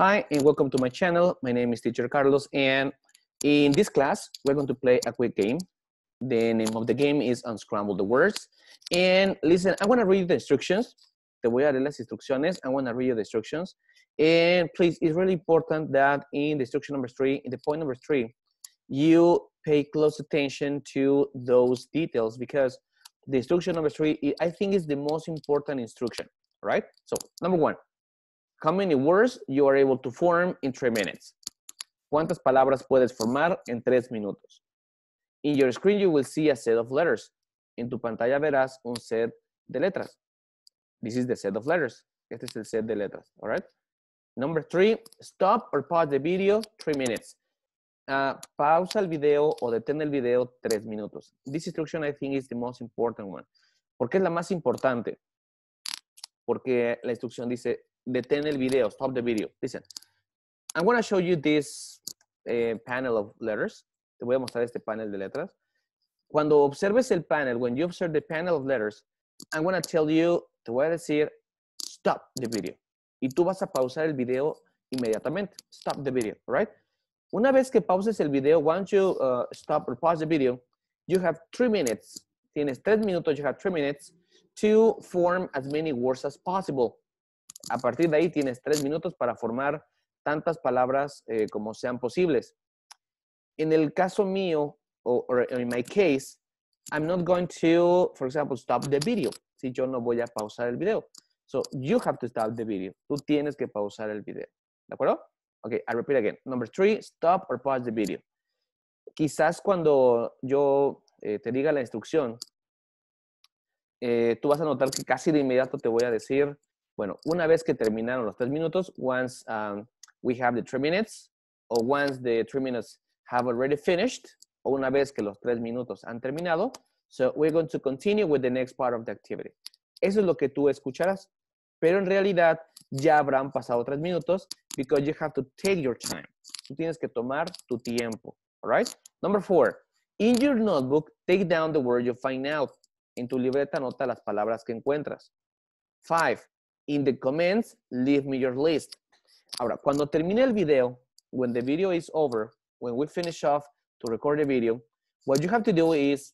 Hi and welcome to my channel. My name is teacher Carlos and in this class we're going to play a quick game. The name of the game is Unscramble the Words. And listen, I'm going to read the instructions. Te voy a leer las instrucciones. I'm going to read the instructions. And please, it's really important that in the instruction number three, in the point number three, you pay close attention to those details because the instruction number three, I think is the most important instruction, right? So number one, How many words you are able to form in three minutes? ¿Cuántas palabras puedes formar en tres minutos? In your screen you will see a set of letters. En tu pantalla verás un set de letras. This is the set of letters. Este es el set de letras, all right? Number three, stop or pause the video three minutes. Ah, pausa el video o detén el video tres minutos. This instruction I think is the most important one. ¿Por qué es la más importante? Porque la instrucción dice deten el video, stop the video. Listen, I'm going to show you this eh, panel of letters. Te voy a mostrar este panel de letras. Cuando observes el panel, when you observe the panel of letters, I'm going to tell you, te voy a decir, stop the video. Y tú vas a pausar el video inmediatamente. Stop the video, right? Una vez que pauses el video, once you uh, stop or pause the video, you have three minutes. Tienes tres minutos, you have three minutes to form as many words as possible. A partir de ahí tienes tres minutos para formar tantas palabras eh, como sean posibles. En el caso mío, o en my case, I'm not going to, for example, stop the video. Si yo no voy a pausar el video. So, you have to stop the video. Tú tienes que pausar el video. ¿De acuerdo? Ok, I repeat again. Number three, stop or pause the video. Quizás cuando yo eh, te diga la instrucción, eh, tú vas a notar que casi de inmediato te voy a decir bueno, una vez que terminaron los tres minutos, once um, we have the three minutes, or once the three minutes have already finished, o una vez que los tres minutos han terminado, so we're going to continue with the next part of the activity. Eso es lo que tú escucharás, pero en realidad ya habrán pasado tres minutos because you have to take your time. Tú tienes que tomar tu tiempo, all right? Number four, in your notebook, take down the word you find out. En tu libreta anota las palabras que encuentras. Five, In the comments, leave me your list. Ahora, cuando termine el video, when the video is over, when we finish off to record the video, what you have to do is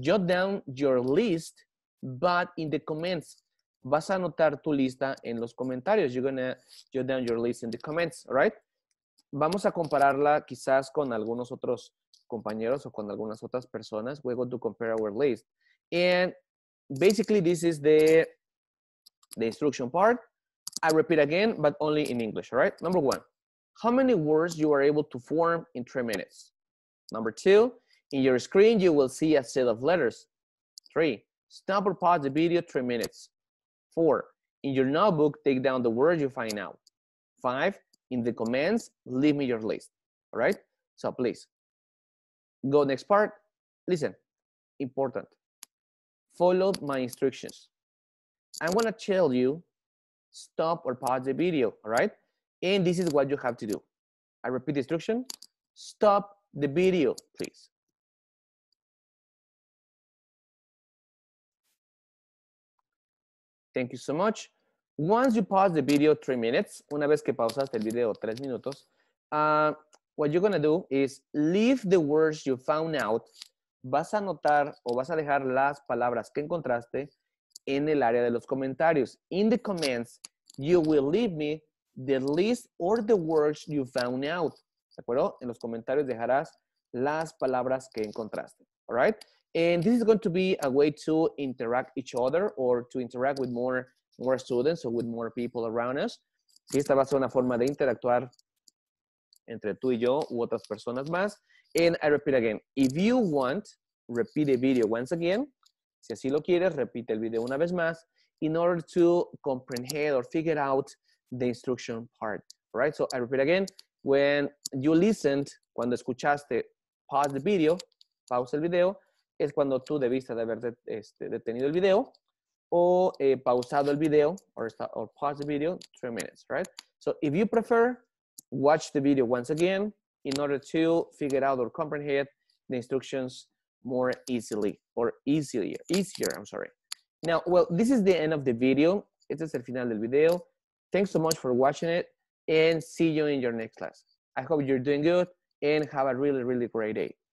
jot down your list, but in the comments. Vas a anotar tu lista en los comentarios. You're gonna jot down your list in the comments, right? Vamos a compararla quizás con algunos otros compañeros o con algunas otras personas. We're going to compare our list. And basically this is the the instruction part. I repeat again, but only in English, all right? Number one, how many words you are able to form in three minutes? Number two, in your screen, you will see a set of letters. Three, stop or pause the video three minutes. Four, in your notebook, take down the words you find out. Five, in the comments, leave me your list, all right? So please, go next part. Listen, important. Follow my instructions. I'm gonna tell you stop or pause the video, all right? And this is what you have to do. I repeat the instruction, stop the video, please. Thank you so much. Once you pause the video three minutes, una vez que pausaste el video tres minutos, uh, what you're gonna do is leave the words you found out. Vas a anotar o vas a dejar las palabras que encontraste en el área de los comentarios. In the comments, you will leave me the list or the words you found out. ¿De acuerdo? En los comentarios dejarás las palabras que encontraste. All right? And this is going to be a way to interact each other or to interact with more, more students or with more people around us. esta va a ser una forma de interactuar entre tú y yo u otras personas más. And I repeat again, if you want, repeat the video once again. Si así lo quieres, repite el video una vez más in order to comprehend or figure out the instruction part. Right? so I repeat again. When you listened, cuando escuchaste, pause the video, pausa el video, es cuando tú debiste de haber de, este, detenido el video o eh, pausado el video or, stop, or pause the video three minutes, right? So if you prefer, watch the video once again in order to figure out or comprehend the instructions more easily or easier, easier, I'm sorry. Now, well, this is the end of the video. It's the final del video. Thanks so much for watching it and see you in your next class. I hope you're doing good and have a really, really great day.